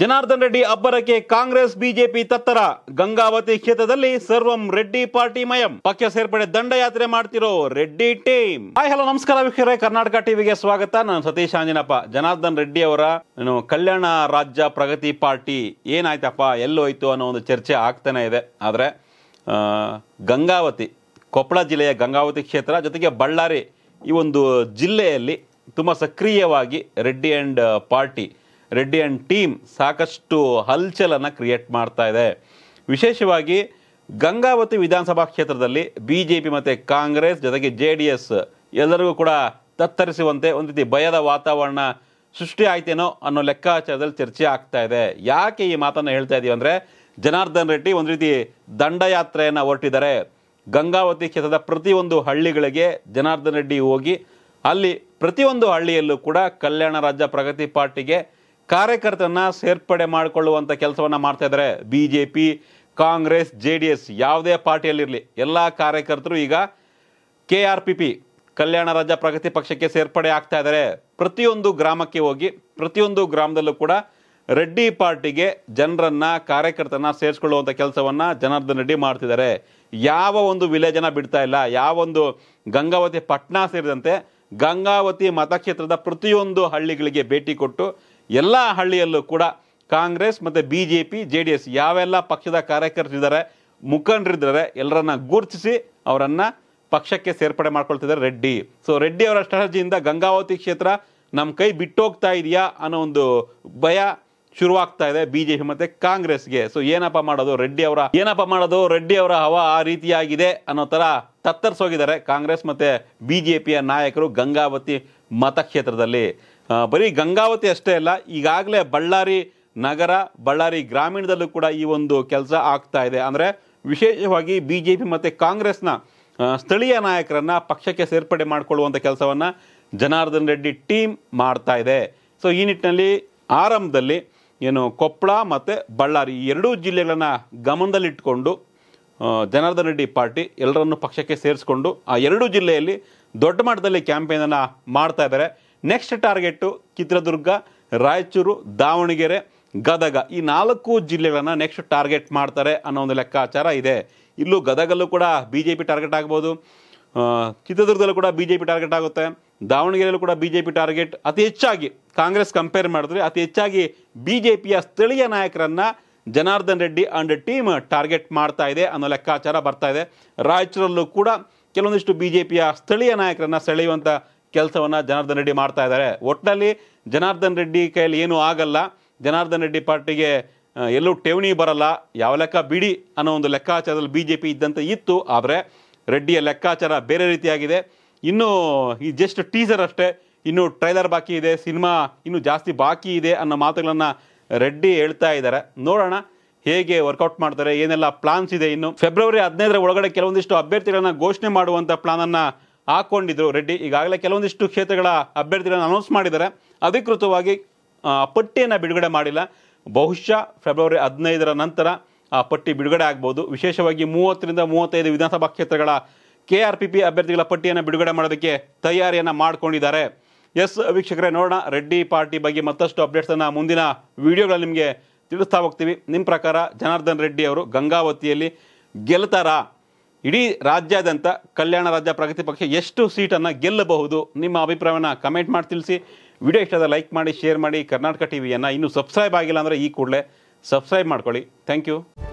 ಜನಾರ್ದನ್ ರೆಡ್ಡಿ ಅಬ್ಬರಕ್ಕೆ ಕಾಂಗ್ರೆಸ್ ಬಿಜೆಪಿ ತತ್ತರ ಗಂಗಾವತಿ ಕ್ಷೇತ್ರದಲ್ಲಿ ಸರ್ವಂ ರೆಡ್ಡಿ ಪಾರ್ಟಿ ಮಯಂ ಪಕ್ಷ ಸೇರ್ಪಡೆ ದಂಡಯಾತ್ರೆ ಮಾಡ್ತಿರೋ ರೆಡ್ಡಿ ಟೀಮ್ ಹಾಯ್ ಹಲೋ ನಮಸ್ಕಾರ ವೀಕ್ಷಕರೇ ಕರ್ನಾಟಕ ಟಿವಿಗೆ ಸ್ವಾಗತ ನಾನು ಸತೀಶ್ ಆಂಜನಪ್ಪ ಜನಾರ್ದನ್ ರೆಡ್ಡಿ ಅವರ ಕಲ್ಯಾಣ ರಾಜ್ಯ ಪ್ರಗತಿ ಪಾರ್ಟಿ ಏನಾಯ್ತಪ್ಪ ಎಲ್ಲೋಯ್ತು ಅನ್ನೋ ಒಂದು ಚರ್ಚೆ ಆಗ್ತಾನೆ ಇದೆ ಆದರೆ ಗಂಗಾವತಿ ಕೊಪ್ಪಳ ಜಿಲ್ಲೆಯ ಗಂಗಾವತಿ ಕ್ಷೇತ್ರ ಜೊತೆಗೆ ಬಳ್ಳಾರಿ ಈ ಒಂದು ಜಿಲ್ಲೆಯಲ್ಲಿ ತುಂಬ ಸಕ್ರಿಯವಾಗಿ Reddy and party Reddy and team ಸಾಕಷ್ಟು ಹಲ್ಚಲನ್ನು ಕ್ರಿಯೇಟ್ ಮಾಡ್ತಾ ಇದೆ ವಿಶೇಷವಾಗಿ ಗಂಗಾವತಿ ವಿಧಾನಸಭಾ ಕ್ಷೇತ್ರದಲ್ಲಿ ಬಿ ಜೆ ಪಿ ಮತ್ತು ಕಾಂಗ್ರೆಸ್ ಜೊತೆಗೆ ಜೆ ಡಿ ಎಸ್ ಎಲ್ಲರಿಗೂ ಕೂಡ ತತ್ತರಿಸುವಂತೆ ಒಂದು ರೀತಿ ಭಯದ ವಾತಾವರಣ ಸೃಷ್ಟಿ ಆಯ್ತೇನೋ ಅನ್ನೋ ಲೆಕ್ಕಾಚಾರದಲ್ಲಿ ಚರ್ಚೆ ಆಗ್ತಾ ಇದೆ ಯಾಕೆ ಈ ಮಾತನ್ನು ಹೇಳ್ತಾ ಇದ್ದೀವಿ ಅಂದರೆ ಜನಾರ್ದನ್ ರೆಡ್ಡಿ ಒಂದು ರೀತಿ ದಂಡಯಾತ್ರೆಯನ್ನು ಹೊರಟಿದ್ದಾರೆ ಗಂಗಾವತಿ ಕ್ಷೇತ್ರದ ಪ್ರತಿಯೊಂದು ಹಳ್ಳಿಗಳಿಗೆ ಜನಾರ್ದನ್ ರೆಡ್ಡಿ ಹೋಗಿ ಅಲ್ಲಿ ಪ್ರತಿಯೊಂದು ಹಳ್ಳಿಯಲ್ಲೂ ಕೂಡ ಕಲ್ಯಾಣ ರಾಜ್ಯ ಪ್ರಗತಿ ಪಾರ್ಟಿಗೆ ಕಾರ್ಯಕರ್ತರನ್ನ ಸೇರ್ಪಡೆ ಮಾಡಿಕೊಳ್ಳುವಂಥ ಕೆಲಸವನ್ನು ಮಾಡ್ತಾ ಇದ್ದಾರೆ B J P Congress J D S ಯಾವುದೇ ಪಾರ್ಟಿಯಲ್ಲಿರಲಿ ಎಲ್ಲ ಕಾರ್ಯಕರ್ತರು ಈಗ K R P P Kalyana Rajya Pragati ಪಕ್ಷಕ್ಕೆ ಸೇರ್ಪಡೆ ಆಗ್ತಾ ಇದ್ದಾರೆ ಪ್ರತಿಯೊಂದು ಗ್ರಾಮಕ್ಕೆ ಹೋಗಿ ಪ್ರತಿಯೊಂದು ಗ್ರಾಮದಲ್ಲೂ ಕೂಡ ರೆಡ್ಡಿ ಪಾರ್ಟಿಗೆ ಜನರನ್ನು ಕಾರ್ಯಕರ್ತರನ್ನ ಸೇರಿಸ್ಕೊಳ್ಳುವಂಥ ಕೆಲಸವನ್ನು ಜನಾರ್ದನ್ ರೆಡ್ಡಿ ಮಾಡ್ತಿದ್ದಾರೆ ಯಾವ ಒಂದು ವಿಲೇಜನ್ನು ಬಿಡ್ತಾ ಇಲ್ಲ ಯಾವ ಒಂದು ಗಂಗಾವತಿ ಪಟ್ನಾ ಸೇರಿದಂತೆ ಗಂಗಾವತಿ ಮತಕ್ಷೇತ್ರದ ಪ್ರತಿಯೊಂದು ಹಳ್ಳಿಗಳಿಗೆ ಭೇಟಿ ಕೊಟ್ಟು ಎಲ್ಲ ಹಳ್ಳಿಯಲ್ಲೂ ಕೂಡ ಕಾಂಗ್ರೆಸ್ ಮತ್ತು B J P J D S ಯಾವೆಲ್ಲ ಪಕ್ಷದ ಕಾರ್ಯಕರ್ತರಿದ್ದಾರೆ ಮುಖಂಡರಿದ್ದಾರೆ ಎಲ್ಲರನ್ನ ಗುರುತಿಸಿ ಅವರನ್ನು ಪಕ್ಷಕ್ಕೆ ಸೇರ್ಪಡೆ ಮಾಡ್ಕೊಳ್ತಿದ್ದಾರೆ ರೆಡ್ಡಿ ಸೊ ರೆಡ್ಡಿ ಅವರ ಸ್ಟ್ರಾಟಜಿಯಿಂದ ಗಂಗಾವತಿ ಕ್ಷೇತ್ರ ನಮ್ಮ ಕೈ ಬಿಟ್ಟೋಗ್ತಾ ಇದೆಯಾ ಅನ್ನೋ ಒಂದು ಭಯ ಶುರುವಾಗ್ತಾ ಇದೆ ಬಿಜೆಪಿ ಮತ್ತೆ ಕಾಂಗ್ರೆಸ್ಗೆ ಸೊ ಏನಪ್ಪ ಮಾಡೋದು ರೆಡ್ಡಿ ಅವರ ಏನಪ್ಪ ಮಾಡೋದು ರೆಡ್ಡಿ ಅವರ ಹವಾ ಆ ರೀತಿಯಾಗಿದೆ ಅನ್ನೋ ತರ ತತ್ತರಿಸೋಗಿದ್ದಾರೆ ಕಾಂಗ್ರೆಸ್ ಮತ್ತೆ ಬಿಜೆಪಿಯ ನಾಯಕರು ಗಂಗಾವತಿ ಮತಕ್ಷೇತ್ರದಲ್ಲಿ ಬರೀ ಗಂಗಾವತಿ ಅಷ್ಟೇ ಅಲ್ಲ ಈಗಾಗಲೇ ಬಳ್ಳಾರಿ ನಗರ ಬಳ್ಳಾರಿ ಗ್ರಾಮೀಣದಲ್ಲೂ ಕೂಡ ಈ ಒಂದು ಕೆಲಸ ಆಗ್ತಾ ಇದೆ ಅಂದರೆ ವಿಶೇಷವಾಗಿ ಬಿ ಜೆ ಪಿ ಮತ್ತು ಕಾಂಗ್ರೆಸ್ನ ಸ್ಥಳೀಯ ನಾಯಕರನ್ನು ಪಕ್ಷಕ್ಕೆ ಸೇರ್ಪಡೆ ಮಾಡಿಕೊಳ್ಳುವಂಥ ಕೆಲಸವನ್ನು ಜನಾರ್ದನ್ ರೆಡ್ಡಿ ಟೀಮ್ ಮಾಡ್ತಾ ಇದೆ ಸೊ ಈ ನಿಟ್ಟಿನಲ್ಲಿ ಆರಂಭದಲ್ಲಿ ಏನು ಕೊಪ್ಪಳ ಮತ್ತು ಬಳ್ಳಾರಿ ಈ ಎರಡೂ ಜಿಲ್ಲೆಗಳನ್ನು ಗಮನದಲ್ಲಿಟ್ಟುಕೊಂಡು ಜನಾರ್ದನ ರೆಡ್ಡಿ ಪಾರ್ಟಿ ಎಲ್ಲರನ್ನು ಪಕ್ಷಕ್ಕೆ ಸೇರಿಸ್ಕೊಂಡು ಆ ಎರಡೂ ಜಿಲ್ಲೆಯಲ್ಲಿ ದೊಡ್ಡ ಮಟ್ಟದಲ್ಲಿ ಕ್ಯಾಂಪೇನನ್ನು ಮಾಡ್ತಾ ಇದ್ದಾರೆ ನೆಕ್ಸ್ಟ್ ಟಾರ್ಗೆಟು ಚಿತ್ರದುರ್ಗ ರಾಯಚೂರು ದಾವಣಗೆರೆ ಗದಗ ಈ ನಾಲ್ಕು ಜಿಲ್ಲೆಗಳನ್ನು ನೆಕ್ಸ್ಟ್ ಟಾರ್ಗೆಟ್ ಮಾಡ್ತಾರೆ ಅನ್ನೋ ಒಂದು ಲೆಕ್ಕಾಚಾರ ಇದೆ ಇಲ್ಲೂ ಗದಗಲ್ಲೂ ಕೂಡ ಬಿ ಜೆ ಪಿ ಟಾರ್ಗೆಟ್ ಆಗ್ಬೋದು ಚಿತ್ರದುರ್ಗದಲ್ಲೂ ಕೂಡ ಬಿ ಜೆ ಪಿ ಟಾರ್ಗೆಟ್ ಆಗುತ್ತೆ ದಾವಣಗೆರೆಯಲ್ಲೂ ಕೂಡ ಬಿ ಜೆ ಪಿ ಟಾರ್ಗೆಟ್ ಅತಿ ಹೆಚ್ಚಾಗಿ ಕಾಂಗ್ರೆಸ್ ಕಂಪೇರ್ ಮಾಡಿದ್ರೆ ಅತಿ ಹೆಚ್ಚಾಗಿ ಬಿ ಜೆ ಪಿಯ ಸ್ಥಳೀಯ ನಾಯಕರನ್ನು Janardhan Reddy and team target ಮಾಡ್ತಾ ಇದೆ ಅನ್ನೋ ಲೆಕ್ಕಾಚಾರ ಬರ್ತಾ ಇದೆ ರಾಯಚೂರಲ್ಲೂ ಕೂಡ ಕೆಲವೊಂದಿಷ್ಟು ಬಿ ಜೆ ಪಿಯ ಸ್ಥಳೀಯ ನಾಯಕರನ್ನು ಸೆಳೆಯುವಂಥ ಕೆಲಸವನ್ನು ಜನಾರ್ದನ್ ರೆಡ್ಡಿ ಮಾಡ್ತಾ ಇದ್ದಾರೆ ಒಟ್ಟಿನಲ್ಲಿ ಜನಾರ್ದನ್ ರೆಡ್ಡಿ ಕೈಯಲ್ಲಿ ಏನೂ ಆಗಲ್ಲ ಜನಾರ್ದನ್ ರೆಡ್ಡಿ ಪಾರ್ಟಿಗೆ ಎಲ್ಲೂ ಠೇವಣಿ ಬರಲ್ಲ ಯಾವ ಲೆಕ್ಕ ಬಿಡಿ ಅನ್ನೋ ಒಂದು ಲೆಕ್ಕಾಚಾರದಲ್ಲಿ ಬಿ ಜೆ ಪಿ ಇದ್ದಂತೆ ಇತ್ತು ಆದರೆ ರೆಡ್ಡಿಯ ಲೆಕ್ಕಾಚಾರ ಬೇರೆ ರೀತಿಯಾಗಿದೆ ಇನ್ನೂ ಈ ಜಸ್ಟ್ ಟೀಸರ್ ಅಷ್ಟೇ ಇನ್ನು ಟ್ರೈಲರ್ ಬಾಕಿ ಇದೆ ಸಿನಿಮಾ ಇನ್ನೂ ಜಾಸ್ತಿ ಬಾಕಿ ಇದೆ ಅನ್ನೋ ಮಾತುಗಳನ್ನು ರೆಡ್ಡಿ ಹೇಳ್ತಾ ಇದ್ದಾರೆ ನೋಡೋಣ ಹೇಗೆ ವರ್ಕೌಟ್ ಮಾಡ್ತಾರೆ ಏನೆಲ್ಲ ಪ್ಲಾನ್ಸ್ ಇದೆ ಇನ್ನು ಫೆಬ್ರವರಿ ಹದಿನೈದರ ಒಳಗಡೆ ಕೆಲವೊಂದಿಷ್ಟು ಅಭ್ಯರ್ಥಿಗಳನ್ನು ಘೋಷಣೆ ಮಾಡುವಂಥ ಪ್ಲಾನನ್ನು ಹಾಕ್ಕೊಂಡಿದ್ರು ರೆಡ್ಡಿ ಈಗಾಗಲೇ ಕೆಲವೊಂದಿಷ್ಟು ಕ್ಷೇತ್ರಗಳ ಅಭ್ಯರ್ಥಿಗಳನ್ನು ಅನೌನ್ಸ್ ಮಾಡಿದ್ದಾರೆ ಅಧಿಕೃತವಾಗಿ ಪಟ್ಟಿಯನ್ನು ಬಿಡುಗಡೆ ಮಾಡಿಲ್ಲ ಬಹುಶಃ ಫೆಬ್ರವರಿ ಹದಿನೈದರ ನಂತರ ಆ ಪಟ್ಟಿ ಬಿಡುಗಡೆ ಆಗ್ಬೋದು ವಿಶೇಷವಾಗಿ ಮೂವತ್ತರಿಂದ ಮೂವತ್ತೈದು ವಿಧಾನಸಭಾ ಕ್ಷೇತ್ರಗಳ ಕೆ ಆರ್ ಪಿ ಪಿ ಅಭ್ಯರ್ಥಿಗಳ ಪಟ್ಟಿಯನ್ನು ಬಿಡುಗಡೆ ಮಾಡೋದಕ್ಕೆ ತಯಾರಿಯನ್ನು ಮಾಡಿಕೊಂಡಿದ್ದಾರೆ ಎಸ್ ವೀಕ್ಷಕರೇ ನೋಡೋಣ ರೆಡ್ಡಿ ಪಾರ್ಟಿ ಬಗ್ಗೆ ಮತ್ತಷ್ಟು ಅಪ್ಡೇಟ್ಸನ್ನು ಮುಂದಿನ ವಿಡಿಯೋಗಳಲ್ಲಿ ನಿಮಗೆ ತಿಳಿಸ್ತಾ ಹೋಗ್ತೀವಿ ನಿಮ್ಮ ಪ್ರಕಾರ ಜನಾರ್ದನ್ ರೆಡ್ಡಿ ಅವರು ಗಂಗಾವತಿಯಲ್ಲಿ ಗೆಲ್ತಾರಾ ಇಡೀ ರಾಜ್ಯಾದ್ಯಂತ ಕಲ್ಯಾಣ ರಾಜ್ಯ ಪ್ರಗತಿ ಪಕ್ಷ ಎಷ್ಟು ಸೀಟನ್ನು ಗೆಲ್ಲಬಹುದು ನಿಮ್ಮ ಅಭಿಪ್ರಾಯವನ್ನು ಕಮೆಂಟ್ ಮಾಡಿ ತಿಳಿಸಿ ವಿಡಿಯೋ ಇಷ್ಟದ ಲೈಕ್ ಮಾಡಿ ಶೇರ್ ಮಾಡಿ ಕರ್ನಾಟಕ ಟಿ ವಿಯನ್ನು ಇನ್ನೂ ಸಬ್ಸ್ಕ್ರೈಬ್ ಆಗಿಲ್ಲ ಅಂದರೆ ಈ ಕೂಡಲೇ ಸಬ್ಸ್ಕ್ರೈಬ್ ಮಾಡ್ಕೊಳ್ಳಿ ಥ್ಯಾಂಕ್ ಯು